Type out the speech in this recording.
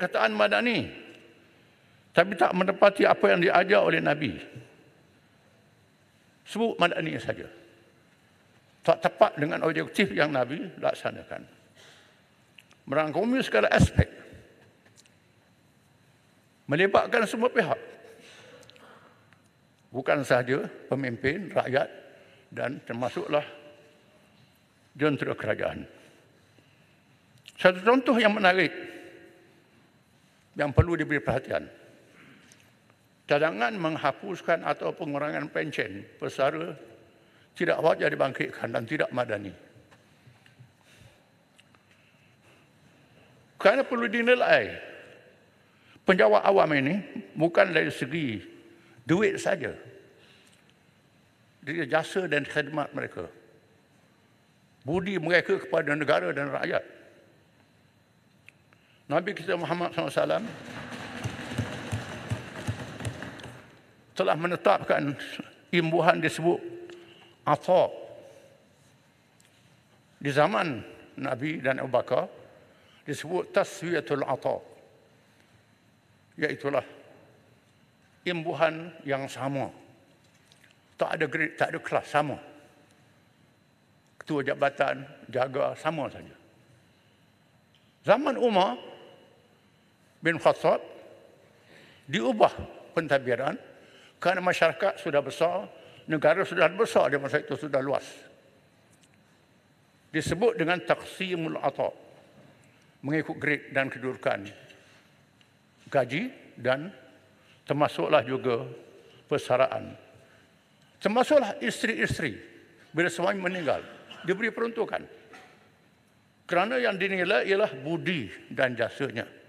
perkataan Madani tapi tak menepati apa yang diajar oleh Nabi. Sebut Madani saja. Tak tepat dengan objektif yang Nabi laksanakan. Merangkumi segala aspek. Melibatkan semua pihak. Bukan sahaja pemimpin, rakyat dan termasuklah jentera kerajaan. Satu contoh yang menarik yang perlu diberi perhatian. Cadangan menghapuskan atau pengurangan pencen pesara tidak wajar dibangkitkan dan tidak madani. Kerana perlu dinilai penjawat awam ini bukan dari segi duit saja. Dari jasa dan khidmat mereka. Budi mereka kepada negara dan rakyat. Nabi kita Muhammad SAW telah menetapkan imbuhan disebut atop. Di zaman Nabi dan Abu Bakar disebut taswiyatul atop. Iaitulah imbuhan yang sama. Tak ada grade, tak ada kelas sama. Ketua jabatan jaga sama saja. Zaman Umar bin Khattab diubah pentadbiran kerana masyarakat sudah besar, negara sudah besar di masa itu sudah luas. Disebut dengan taksimul ata mengikut grade dan kedudukan gaji dan termasuklah juga persaraan. Termasuklah isteri-isteri bila suami meninggal diberi peruntukan kerana yang dinilai ialah budi dan jasanya.